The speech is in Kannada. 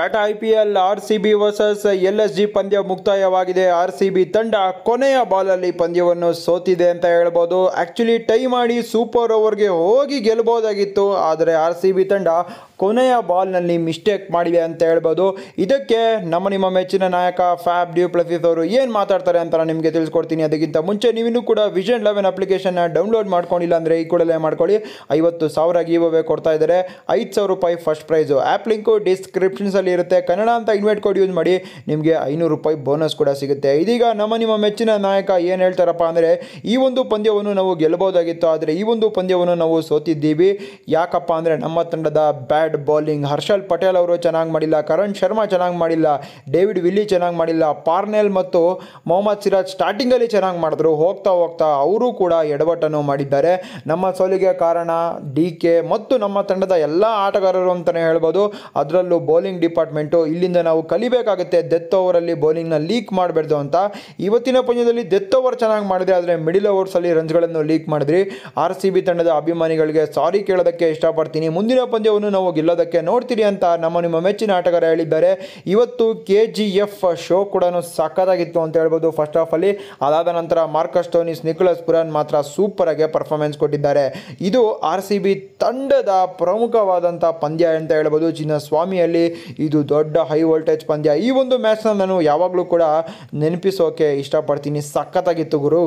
Tata I P L R C B versus L G ಪಂದ್ಯ ಮುಕ್ತಾಯವಾಗಿದೆ ಆರ್ ಸಿ ಬಿ ತಂಡ ಕೊನೆಯ ಬಾಲಲ್ಲಿ ಪಂದ್ಯವನ್ನು ಸೋತಿದೆ ಅಂತ ಹೇಳ್ಬೋದು ಆ್ಯಕ್ಚುಲಿ ಟೈ ಮಾಡಿ ಸೂಪರ್ ಓವರ್ಗೆ ಹೋಗಿ ಗೆಲ್ಲಬಹುದಾಗಿತ್ತು ಆದರೆ ಆರ್ ಸಿ ಬಿ ತಂಡ ಕೊನೆಯ ಬಾಲ್ನಲ್ಲಿ ಮಿಸ್ಟೇಕ್ ಮಾಡಿದೆ ಅಂತ ಹೇಳ್ಬೋದು ಇದಕ್ಕೆ ನಮ್ಮ ನಿಮ್ಮ ಮೆಚ್ಚಿನ ನಾಯಕ ಫ್ಯಾಬ್ ಡ್ಯೂ ಪ್ಲಸಿಸ್ ಅವರು ಏನು ಮಾತಾಡ್ತಾರೆ ಅಂತ ನಾನು ನಿಮಗೆ ತಿಳಿಸ್ಕೊಡ್ತೀನಿ ಅದಕ್ಕಿಂತ ಮುಂಚೆ ನೀವಿನ್ನೂ ಕೂಡ ವಿಷನ್ ಲೆವೆನ್ ಅಪ್ಲಿಕೇಶನ್ನ ಡೌನ್ಲೋಡ್ ಮಾಡ್ಕೊಂಡಿಲ್ಲ ಅಂದರೆ ಈ ಕೂಡಲೇ ಮಾಡ್ಕೊಳ್ಳಿ ಐವತ್ತು ಸಾವಿರ ಗೀವೇ ಕೊಡ್ತಾ ಇದ್ದಾರೆ ಐದು ಸಾವಿರ ರೂಪಾಯಿ ಫಸ್ಟ್ ಪ್ರೈಸು ಆ್ಯಪ್ ಲಿಂಕು ಡಿಸ್ಕ್ರಿಪ್ಷನ್ಸಲ್ಲಿ ಇರುತ್ತೆ ಕನ್ನಡ ಅಂತ ಇನ್ವೈಟ್ ಕೋಡ್ ಯೂಸ್ ಮಾಡಿ ನಿಮಗೆ ಐನೂರು ರೂಪಾಯಿ ಬೋನಸ್ ಕೂಡ ಸಿಗುತ್ತೆ ಇದೀಗ ನಮ್ಮ ನಿಮ್ಮ ಮೆಚ್ಚಿನ ನಾಯಕ ಏನು ಹೇಳ್ತಾರಪ್ಪ ಅಂದರೆ ಈ ಒಂದು ಪಂದ್ಯವನ್ನು ನಾವು ಗೆಲ್ಲಬಹುದಾಗಿತ್ತು ಆದರೆ ಈ ಒಂದು ಪಂದ್ಯವನ್ನು ನಾವು ಸೋತಿದ್ದೀವಿ ಯಾಕಪ್ಪ ಅಂದರೆ ನಮ್ಮ ತಂಡದ bat bad bowling Harshal Patel ಅವರು ಚೆನ್ನಾಗಿ ಮಾಡಿಲ್ಲ ಕರಣ್ ಶರ್ಮಾ ಚೆನ್ನಾಗಿ ಮಾಡಿಲ್ಲ ಡೇವಿಡ್ ವಿಲ್ಲಿ ಚೆನ್ನಾಗಿ ಮಾಡಿಲ್ಲ ಪಾರ್ನೆಲ್ ಮತ್ತು ಮೊಹಮ್ಮದ್ ಸಿರಾಜ್ ಸ್ಟಾರ್ಟಿಂಗಲ್ಲಿ ಚೆನ್ನಾಗಿ ಮಾಡಿದ್ರು ಹೋಗ್ತಾ ಹೋಗ್ತಾ ಅವರು ಕೂಡ ಎಡವಟ್ಟನ್ನು ಮಾಡಿದ್ದಾರೆ ನಮ್ಮ ಸೋಲಿಗೆ ಕಾರಣ ಡಿ ಕೆ ಮತ್ತು ನಮ್ಮ ತಂಡದ ಎಲ್ಲ ಆಟಗಾರರು ಅಂತಲೇ ಹೇಳ್ಬೋದು ಅದರಲ್ಲೂ ಬೌಲಿಂಗ್ ಡಿಪಾರ್ಟ್ಮೆಂಟು ಇಲ್ಲಿಂದ ನಾವು ಕಲಿಬೇಕಾಗುತ್ತೆ ಡೆತ್ ಓವರಲ್ಲಿ ಬೌಲಿಂಗ್ನ ಲೀಕ್ ಮಾಡಬಾರ್ದು ಅಂತ ಇವತ್ತಿನ ಪಂದ್ಯದಲ್ಲಿ ಡೆತ್ ಓವರ್ ಚೆನ್ನಾಗಿ ಮಾಡಿದ್ರೆ ಆದರೆ ಮಿಡಿಲ್ ಓವರ್ಸಲ್ಲಿ ರನ್ಸ್ಗಳನ್ನು ಲೀಕ್ ಮಾಡಿದ್ರಿ ಆರ್ ಸಿ ಬಿ ತಂಡದ ಅಭಿಮಾನಿಗಳಿಗೆ ಸಾರಿ ಕೇಳೋದಕ್ಕೆ ಇಷ್ಟಪಡ್ತೀನಿ ಮುಂದಿನ ಪಂದ್ಯವನ್ನು ನಾವು ಗೆಲ್ಲೋದಕ್ಕೆ ನೋಡ್ತೀರಿ ಅಂತ ನಮ್ಮ ನಿಮ್ಮ ಮೆಚ್ಚಿನ ಆಟಗಾರ ಹೇಳಿದ್ದಾರೆ ಇವತ್ತು ಕೆ ಜಿ ಎಫ್ ಶೋ ಕೂಡ ಸಖತ್ತಾಗಿತ್ತು ಅಂತ ಹೇಳ್ಬೋದು ಫಸ್ಟ್ ಆಫ್ ಅಲ್ಲಿ ಅದಾದ ನಂತರ ಮಾರ್ಕಸ್ ಟೋನಿಸ್ ನಿಕೋಲಸ್ ಪುರನ್ ಮಾತ್ರ ಸೂಪರ್ ಆಗಿ ಪರ್ಫಾರ್ಮೆನ್ಸ್ ಕೊಟ್ಟಿದ್ದಾರೆ ಇದು ಆರ್ ಸಿ ಬಿ ತಂಡದ ಪ್ರಮುಖವಾದಂಥ ಪಂದ್ಯ ಅಂತ ಹೇಳ್ಬೋದು ಚಿನ್ನ ಸ್ವಾಮಿಯಲ್ಲಿ ಇದು ದೊಡ್ಡ ಹೈ ವೋಲ್ಟೇಜ್ ಪಂದ್ಯ ಈ ಒಂದು ಮ್ಯಾಚ್ನ ನಾನು ಯಾವಾಗಲೂ ಕೂಡ ನೆನಪಿಸೋಕೆ ಇಷ್ಟಪಡ್ತೀನಿ ಸಖತ್ತಾಗಿತ್ತು ಗುರು